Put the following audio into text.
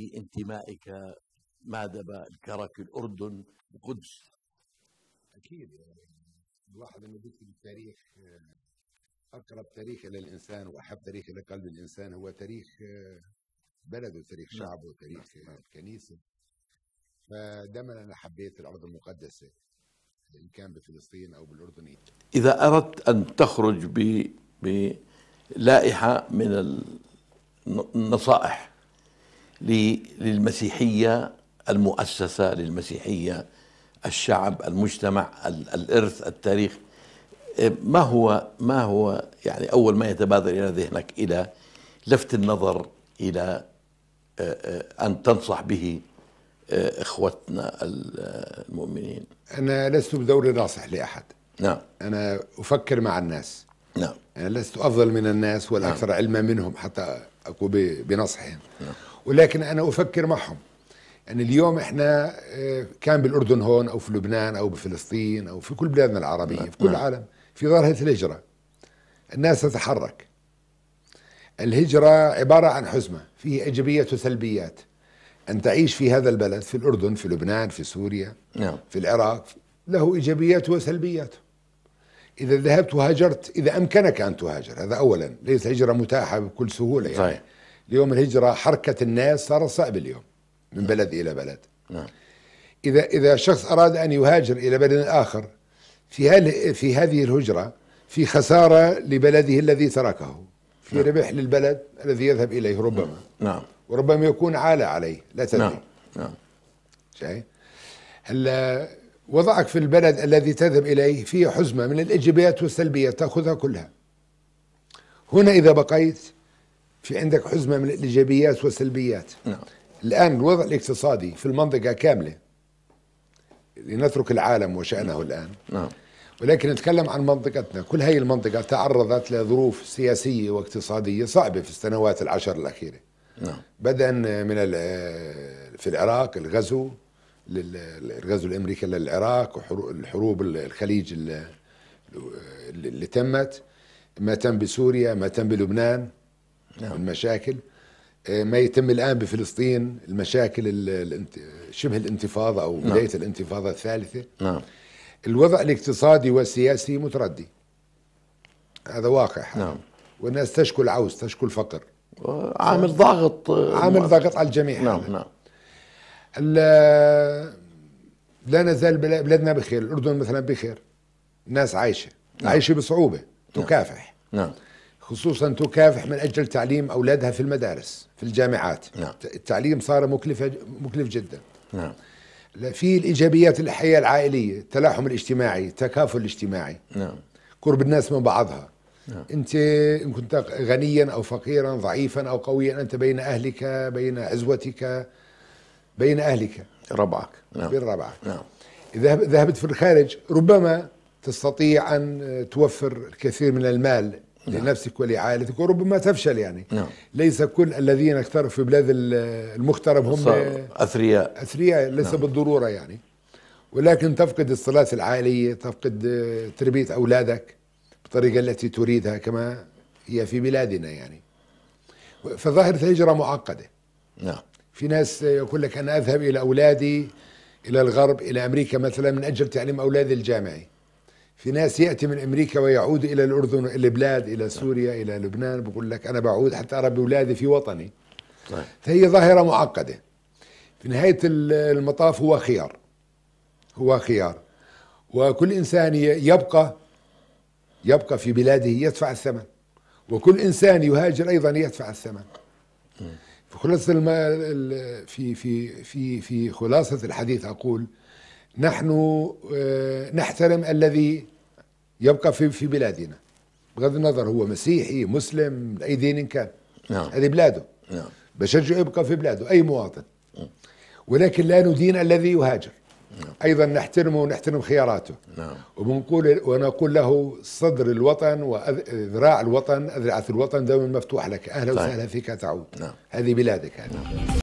انتمائك مادب الكرك الأردن القدس أكيد الواحد لما بيكتب التاريخ آه، أقرب تاريخ إلى الإنسان وأحب تاريخ إلى قلب الإنسان هو تاريخ آه، بلده تاريخ شعبه وتاريخ نعم. الكنيسة آه، فدائما أنا حبيت الأرض المقدسة إن كان بفلسطين أو بالأردن إذا أردت أن تخرج ب بلائحة من النصائح للمسيحية المؤسسة للمسيحية الشعب المجتمع الإرث التاريخ إيه، ما هو ما هو يعني أول ما يتبادر إلى ذهنك إلى لفت النظر إلى آه، آه، أن تنصح به آه، إخوتنا المؤمنين أنا لست بدور ناصح لأحد نعم أنا أفكر مع الناس نعم يعني لست أفضل من الناس ولا أكثر نعم. علما منهم حتى أكون بنصحهم نعم. ولكن أنا أفكر معهم يعني اليوم احنا آه، كان بالاردن هون او في لبنان او بفلسطين او في كل بلادنا العربيه نعم. في كل العالم في ظاهره الهجره الناس تتحرك الهجره عباره عن حزمه فيه ايجابيات وسلبيات ان تعيش في هذا البلد في الاردن في لبنان في سوريا في العراق له ايجابياته وسلبياته إذا ذهبت وهاجرت إذا أمكنك أن تهاجر هذا أولا ليس هجرة متاحة بكل سهولة يعني صحيح. اليوم الهجرة حركة الناس صارت صعبة اليوم من نعم. بلد إلى بلد نعم. إذا إذا شخص أراد أن يهاجر إلى بلد آخر في هل في هذه الهجرة في خسارة لبلده الذي تركه في نعم. ربح للبلد الذي يذهب إليه ربما نعم وربما يكون عالة عليه لا تدري نعم نعم شايف هلا وضعك في البلد الذي تذهب إليه فيه حزمة من الإيجابيات والسلبيات تأخذها كلها هنا إذا بقيت في عندك حزمة من الإيجابيات والسلبيات نعم. الآن الوضع الاقتصادي في المنطقة كاملة لنترك العالم وشأنه نعم. الآن نعم. ولكن نتكلم عن منطقتنا كل هذه المنطقة تعرضت لظروف سياسية واقتصادية صعبة في السنوات العشر الأخيرة نعم. بدءا من في العراق الغزو للغزو الامريكي للعراق الحروب الخليج اللي تمت ما تم بسوريا ما تم بلبنان نعم. المشاكل آه، ما يتم الان بفلسطين المشاكل شبه الانتفاضه او نعم. بدايه نعم. الانتفاضه الثالثه نعم الوضع الاقتصادي والسياسي متردي هذا واقع نعم والناس تشكو العوز تشكو الفقر عامل ضغط عامل آه، ضغط على الجميع نعم نعم لا نزال بلادنا بخير الاردن مثلا بخير ناس عايشه نعم. عايشه بصعوبه نعم. تكافح نعم خصوصا تكافح من اجل تعليم اولادها في المدارس في الجامعات نعم. التعليم صار مكلفه مكلف جدا نعم في الايجابيات الحياه العائليه التلاحم الاجتماعي التكافل الاجتماعي نعم قرب الناس من بعضها نعم. انت ان كنت غنيا او فقيرا ضعيفا او قويا انت بين اهلك بين عزوتك بين أهلك ربعك نعم بين ربعك نعم إذا ذهبت في الخارج ربما تستطيع أن توفر الكثير من المال نعم. لنفسك ولعائلتك وربما تفشل يعني نعم. ليس كل الذين اختاروا في بلاد المغترب هم أثرياء أثرياء ليس نعم. بالضرورة يعني ولكن تفقد الصلاة العائلية تفقد تربية أولادك بالطريقة التي تريدها كما هي في بلادنا يعني فظاهرة الهجرة معقدة نعم في ناس يقول لك أنا أذهب إلى أولادي إلى الغرب إلى أمريكا مثلا من أجل تعليم أولادي الجامعي في ناس يأتي من أمريكا ويعود إلى الأردن إلى البلاد إلى نعم. سوريا إلى لبنان بقول لك أنا بعود حتى أربي أولادي في وطني طيب. فهي ظاهرة معقدة في نهاية المطاف هو خيار هو خيار وكل إنسان يبقى يبقى في بلاده يدفع الثمن وكل إنسان يهاجر أيضا يدفع الثمن نعم. في خلاصة الم... في في في في خلاصة الحديث أقول نحن آه، نحترم الذي يبقى في في بلادنا بغض النظر هو مسيحي مسلم أي دين كان نعم هذه بلاده نعم بشجعه يبقى في بلاده أي مواطن ولكن لا ندين الذي يهاجر نعم. ايضا نحترمه ونحترم خياراته نعم. وبنقول ونقول له صدر الوطن وذراع الوطن اذرعه الوطن دوما مفتوح لك اهلا طيب. وسهلا فيك تعود نعم. هذه بلادك هذه نعم.